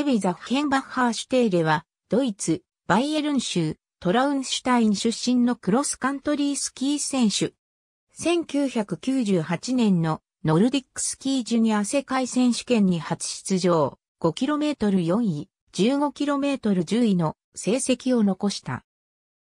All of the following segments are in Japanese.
エビザ・フヘンバッハー・シュテーレは、ドイツ、バイエルン州、トラウンシュタイン出身のクロスカントリースキー選手。1998年のノルディックスキージュニア世界選手権に初出場、5km4 位、15km10 位の成績を残した。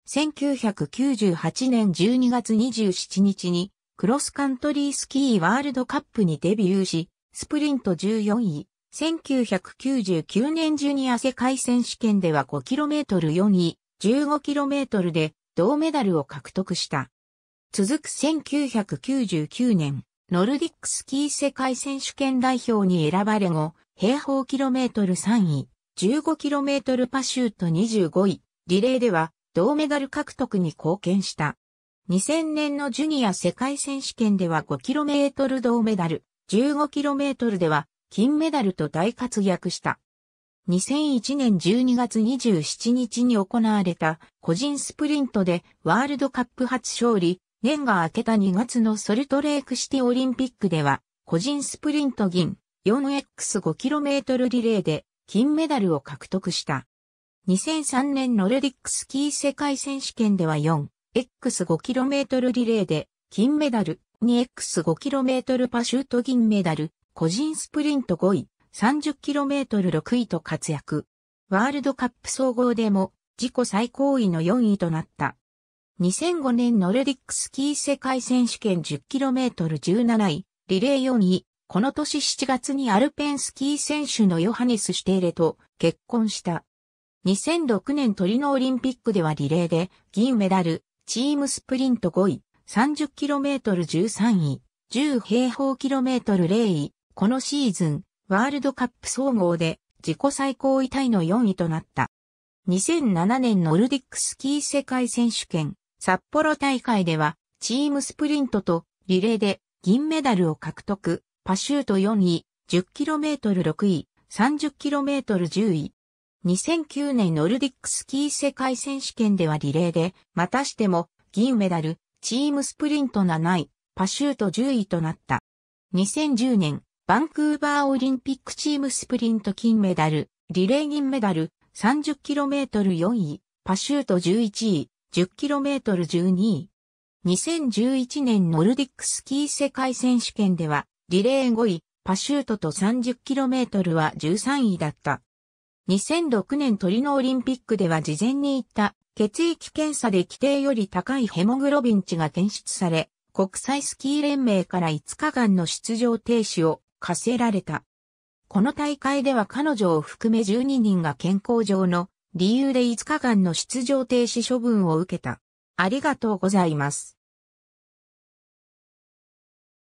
1998年12月27日にクロスカントリースキーワールドカップにデビューし、スプリント14位、1999年ジュニア世界選手権では 5km4 位、15km で銅メダルを獲得した。続く1999年、ノルディックスキー世界選手権代表に選ばれ後、平方キロメートル3位、15キロメートルパシュート25位、リレーでは銅メダル獲得に貢献した。2000年のジュニア世界選手権では5キロメートル銅メダル、15キロメートルでは金メダルと大活躍した。2001年12月27日に行われた個人スプリントでワールドカップ初勝利、年が明けた2月のソルトレークシティオリンピックでは、個人スプリント銀 4x5km リレーで金メダルを獲得した。2003年ノルディックスキー世界選手権では 4x5km リレーで金メダル、2x5km パシュート銀メダル、個人スプリント5位、30km6 位と活躍。ワールドカップ総合でも自己最高位の4位となった。2005年ノルディックスキー世界選手権 10km17 位、リレー4位、この年7月にアルペンスキー選手のヨハネス・シュテーレと結婚した。2006年トリノオリンピックではリレーで銀メダル、チームスプリント5位、30km13 位、10平方キロメートル0位、このシーズン、ワールドカップ総合で自己最高位タイの4位となった。2007年ノルディックスキー世界選手権札幌大会ではチームスプリントとリレーで銀メダルを獲得、パシュート4位、10km6 位、30km10 位。2009年ノルディックスキー世界選手権ではリレーで、またしても銀メダル、チームスプリント7位、パシュート10位となった。2010年バンクーバーオリンピックチームスプリント金メダル、リレー銀メダル、30km4 位、パシュート11位、10km12 位。2011年ノルディックスキー世界選手権では、リレー5位、パシュートと 30km は13位だった。2006年トリノオリンピックでは事前に言った血液検査で規定より高いヘモグロビン値が検出され、国際スキー連盟から5日間の出場停止を課せられた。この大会では彼女を含め12人が健康上の理由で5日間の出場停止処分を受けた。ありがとうございます。